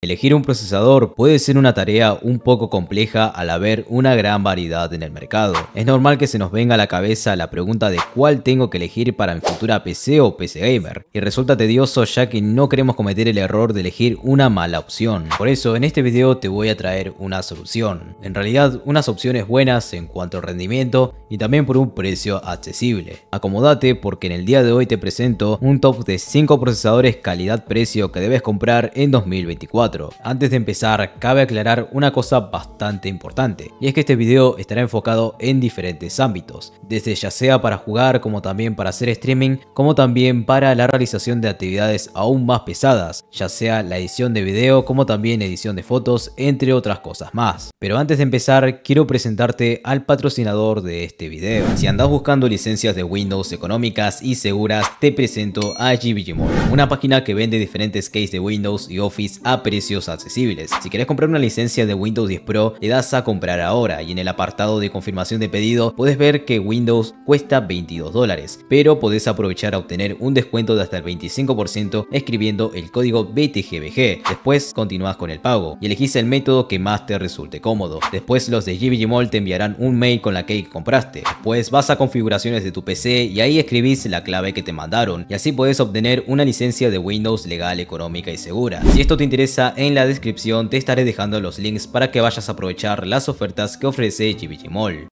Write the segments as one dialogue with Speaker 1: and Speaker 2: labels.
Speaker 1: Elegir un procesador puede ser una tarea un poco compleja al haber una gran variedad en el mercado. Es normal que se nos venga a la cabeza la pregunta de cuál tengo que elegir para mi futura PC o PC gamer, y resulta tedioso ya que no queremos cometer el error de elegir una mala opción. Por eso en este video te voy a traer una solución. En realidad unas opciones buenas en cuanto al rendimiento y también por un precio accesible. Acomódate porque en el día de hoy te presento un top de 5 procesadores calidad-precio que debes comprar en 2024. Antes de empezar, cabe aclarar una cosa bastante importante, y es que este video estará enfocado en diferentes ámbitos, desde ya sea para jugar como también para hacer streaming, como también para la realización de actividades aún más pesadas, ya sea la edición de video como también edición de fotos, entre otras cosas más. Pero antes de empezar, quiero presentarte al patrocinador de este video. Si andas buscando licencias de Windows económicas y seguras, te presento a GBGMore, una página que vende diferentes cases de Windows y Office a precios precios accesibles. Si querés comprar una licencia de Windows 10 Pro, le das a comprar ahora y en el apartado de confirmación de pedido puedes ver que Windows cuesta 22 dólares, pero podés aprovechar a obtener un descuento de hasta el 25% escribiendo el código BTGBG. Después continúas con el pago y elegís el método que más te resulte cómodo. Después los de GBGMall te enviarán un mail con la que compraste. Después vas a configuraciones de tu PC y ahí escribís la clave que te mandaron y así podés obtener una licencia de Windows legal, económica y segura. Si esto te interesa en la descripción te estaré dejando los links para que vayas a aprovechar las ofertas que ofrece GBG Mall.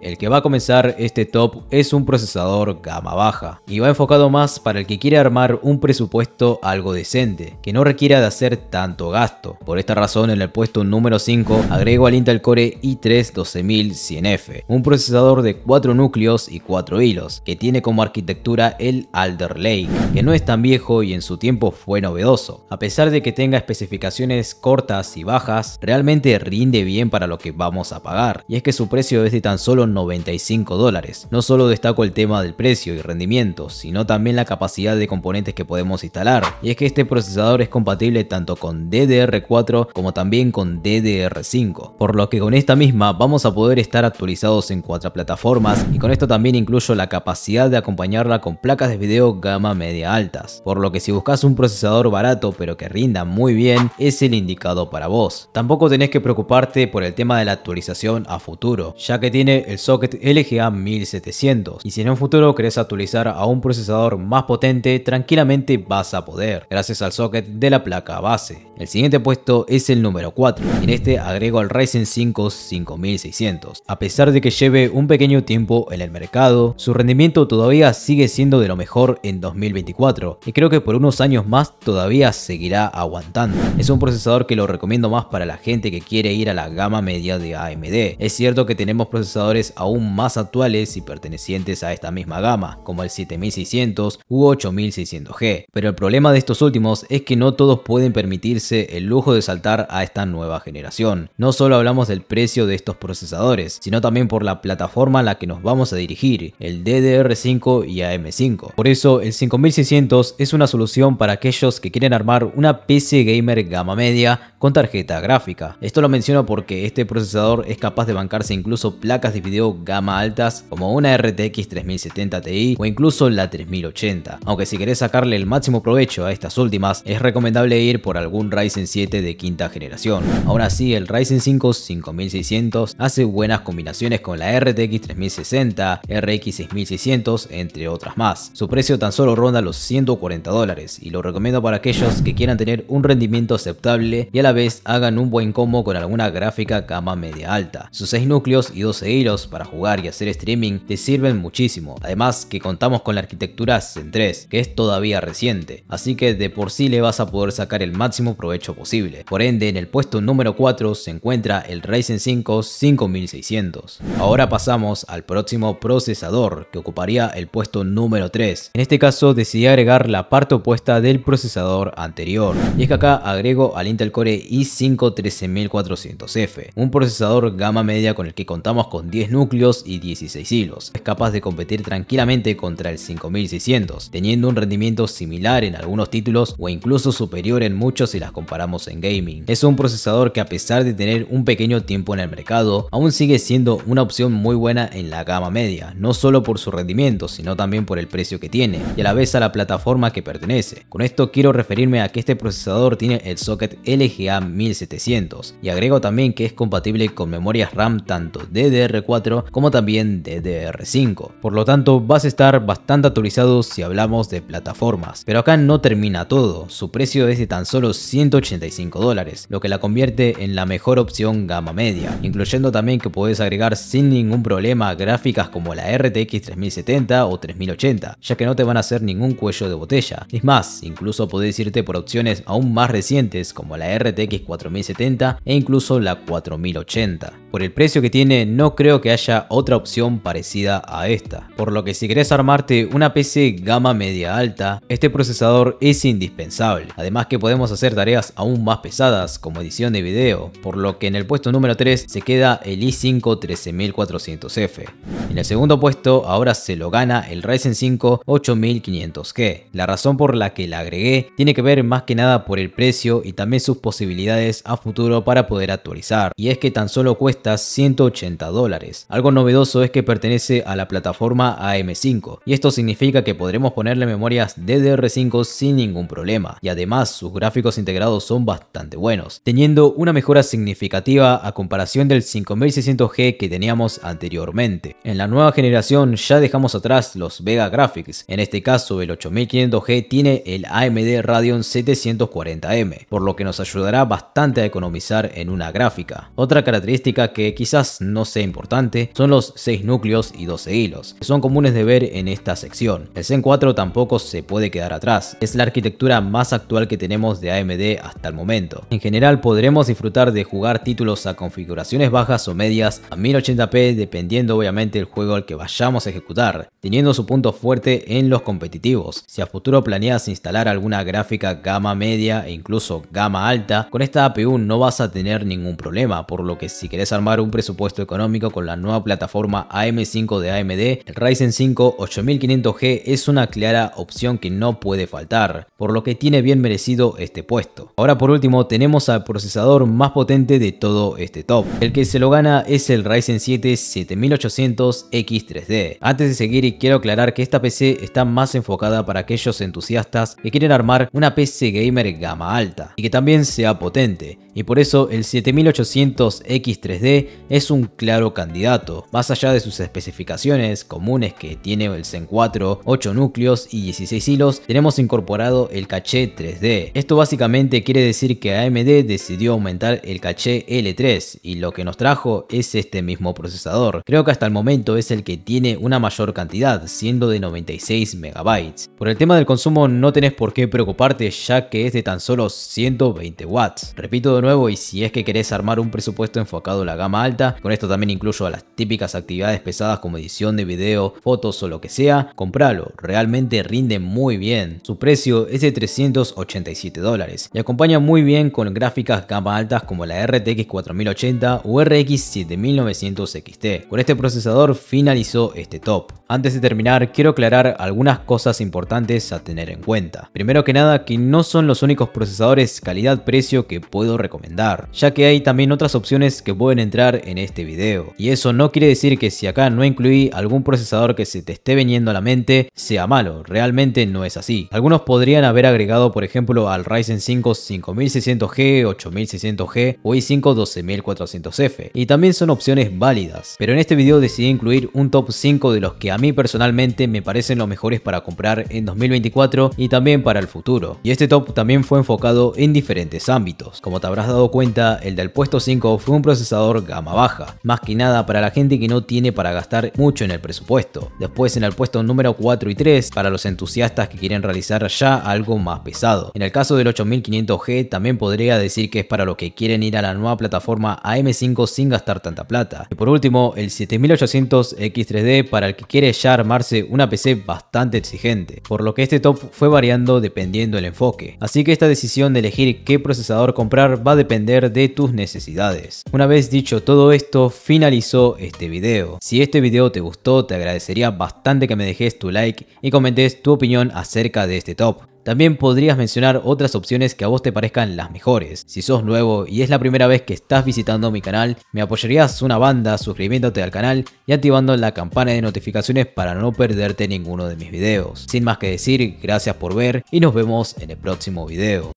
Speaker 1: El que va a comenzar este top es un procesador gama baja y va enfocado más para el que quiere armar un presupuesto algo decente, que no requiera de hacer tanto gasto. Por esta razón en el puesto número 5 agrego al Intel Core i3 12100F, un procesador de 4 núcleos y 4 hilos, que tiene como arquitectura el Alder Lake, que no es tan viejo y en su tiempo fue novedoso. A pesar de que tenga especificaciones cortas y bajas, realmente rinde bien para lo que vamos a pagar, y es que su precio es de tan solo 95 dólares. No solo destaco el tema del precio y rendimiento, sino también la capacidad de componentes que podemos instalar. Y es que este procesador es compatible tanto con DDR4 como también con DDR5, por lo que con esta misma vamos a poder estar actualizados en cuatro plataformas y con esto también incluyo la capacidad de acompañarla con placas de video gama media altas, por lo que si buscas un procesador barato pero que rinda muy bien es el indicado para vos. Tampoco tenés que preocuparte por el tema de la actualización a futuro, ya que tiene el socket LGA 1700 y si en un futuro querés actualizar a un procesador más potente, tranquilamente vas a poder, gracias al socket de la placa base. El siguiente puesto es el número 4, en este agrego al Ryzen 5 5600. A pesar de que lleve un pequeño tiempo en el mercado, su rendimiento todavía sigue siendo de lo mejor en 2024, y creo que por unos años más todavía seguirá aguantando. Es un procesador que lo recomiendo más para la gente que quiere ir a la gama media de AMD. Es cierto que tenemos procesadores aún más actuales y pertenecientes a esta misma gama, como el 7600 u 8600G, pero el problema de estos últimos es que no todos pueden permitirse el lujo de saltar a esta nueva generación. No solo hablamos del precio de estos procesadores, sino también por la plataforma a la que nos vamos a dirigir, el DDR5 y AM5. Por eso el 5600 es una solución para aquellos que quieren armar una PC gamer gama media con tarjeta gráfica. Esto lo menciono porque este procesador es capaz de bancarse incluso placas de video gama altas como una RTX 3070 Ti o incluso la 3080. Aunque si querés sacarle el máximo provecho a estas últimas, es recomendable ir por algún Ryzen 7 de quinta generación. Aún así, el Ryzen 5 5600 hace buenas combinaciones con la RTX 3060, RX 6600, entre otras más. Su precio tan solo ronda los 140 dólares y lo recomiendo para aquellos que quieran tener un rendimiento aceptable y a la vez hagan un buen combo con alguna gráfica gama media alta. Sus 6 núcleos y 12 hilos para jugar y hacer streaming te sirven muchísimo, además que contamos con la arquitectura Zen 3, que es todavía reciente, así que de por sí le vas a poder sacar el máximo provecho posible. Por ende, en el puesto número 4 se encuentra el Ryzen 5 5600. Ahora pasamos al próximo procesador, que ocuparía el puesto número 3. En este caso decidí agregar la parte opuesta del procesador anterior, y es que acá agrego al Intel Core i 5 13400F, un procesador gama media con el que contamos con 10 núcleos y 16 hilos. Es capaz de competir tranquilamente contra el 5600, teniendo un rendimiento similar en algunos títulos o incluso superior en muchos si las comparamos en gaming. Es un procesador que a pesar de tener un pequeño tiempo en el mercado, aún sigue siendo una opción muy buena en la gama media, no solo por su rendimiento, sino también por el precio que tiene, y a la vez a la plataforma que pertenece. Con esto quiero referirme a que este procesador tiene el socket LGA 1700, y agrego también que es compatible con memorias RAM tanto DDR4 como también DDR5, por lo tanto vas a estar bastante actualizado si hablamos de plataformas. Pero acá no termina todo, su precio es de tan solo 185 dólares, lo que la convierte en la mejor opción gama media, incluyendo también que puedes agregar sin ningún problema gráficas como la RTX 3070 o 3080, ya que no te van a hacer ningún cuello de botella. Es más, incluso podés irte por opciones aún más recientes como la RTX RTX 4070 e incluso la 4080. Por el precio que tiene no creo que haya otra opción parecida a esta, por lo que si querés armarte una PC gama media alta, este procesador es indispensable, además que podemos hacer tareas aún más pesadas como edición de video, por lo que en el puesto número 3 se queda el i5 13400F. En el segundo puesto ahora se lo gana el Ryzen 5 8500G. La razón por la que la agregué tiene que ver más que nada por el precio y también sus posibilidades a futuro para poder actualizar, y es que tan solo cuesta cuesta 180 dólares. Algo novedoso es que pertenece a la plataforma AM5 y esto significa que podremos ponerle memorias DDR5 sin ningún problema y además sus gráficos integrados son bastante buenos, teniendo una mejora significativa a comparación del 5600G que teníamos anteriormente. En la nueva generación ya dejamos atrás los Vega Graphics, en este caso el 8500G tiene el AMD Radeon 740M, por lo que nos ayudará bastante a economizar en una gráfica. Otra característica que quizás no sea importante son los 6 núcleos y 12 hilos, que son comunes de ver en esta sección. El Zen 4 tampoco se puede quedar atrás, es la arquitectura más actual que tenemos de AMD hasta el momento. En general podremos disfrutar de jugar títulos a configuraciones bajas o medias a 1080p dependiendo obviamente el juego al que vayamos a ejecutar, teniendo su punto fuerte en los competitivos. Si a futuro planeas instalar alguna gráfica gama media e incluso gama alta, con esta APU no vas a tener ningún problema, por lo que si querés armar un presupuesto económico con la nueva plataforma AM5 de AMD, el Ryzen 5 8500G es una clara opción que no puede faltar, por lo que tiene bien merecido este puesto. Ahora por último tenemos al procesador más potente de todo este top. El que se lo gana es el Ryzen 7 7800X3D. Antes de seguir quiero aclarar que esta PC está más enfocada para aquellos entusiastas que quieren armar una PC gamer gama alta y que también sea potente y por eso el 7800X3D es un claro candidato, más allá de sus especificaciones comunes que tiene el Zen 4, 8 núcleos y 16 hilos, tenemos incorporado el caché 3D. Esto básicamente quiere decir que AMD decidió aumentar el caché L3 y lo que nos trajo es este mismo procesador. Creo que hasta el momento es el que tiene una mayor cantidad, siendo de 96 MB. Por el tema del consumo no tenés por qué preocuparte ya que es de tan solo 120 watts. Repito de nuevo y si es que querés armar un presupuesto enfocado a la gama alta, con esto también incluyo a las típicas actividades pesadas como edición de video, fotos o lo que sea, compralo, realmente rinde muy bien. Su precio es de 387 dólares y acompaña muy bien con gráficas gama altas como la RTX 4080 o RX 7900 XT. Con este procesador finalizó este top. Antes de terminar, quiero aclarar algunas cosas importantes a tener en cuenta. Primero que nada, que no son los únicos procesadores calidad-precio que puedo recomendar, ya que hay también otras opciones que pueden entrar en este video. Y eso no quiere decir que si acá no incluí algún procesador que se te esté viniendo a la mente, sea malo, realmente no es así. Algunos podrían haber agregado, por ejemplo, al Ryzen 5 5600G, 8600G o i5 12400F, y también son opciones válidas, pero en este video decidí incluir un top 5 de los que a mí personalmente me parecen los mejores para comprar en 2024 y también para el futuro. Y este top también fue enfocado en diferentes ámbitos. Como te habrás dado cuenta, el del puesto 5 fue un procesador gama baja, más que nada para la gente que no tiene para gastar mucho en el presupuesto. Después en el puesto número 4 y 3 para los entusiastas que quieren realizar ya algo más pesado. En el caso del 8500G también podría decir que es para los que quieren ir a la nueva plataforma AM5 sin gastar tanta plata. Y por último, el 7800X3D para el que quiere ya armarse una PC bastante exigente, por lo que este top fue variando dependiendo el enfoque. Así que esta decisión de elegir qué procesador comprar va a depender de tus necesidades. Una vez dicho todo esto, finalizó este video. Si este video te gustó, te agradecería bastante que me dejes tu like y comentes tu opinión acerca de este top. También podrías mencionar otras opciones que a vos te parezcan las mejores. Si sos nuevo y es la primera vez que estás visitando mi canal, me apoyarías una banda suscribiéndote al canal y activando la campana de notificaciones para no perderte ninguno de mis videos. Sin más que decir, gracias por ver y nos vemos en el próximo video.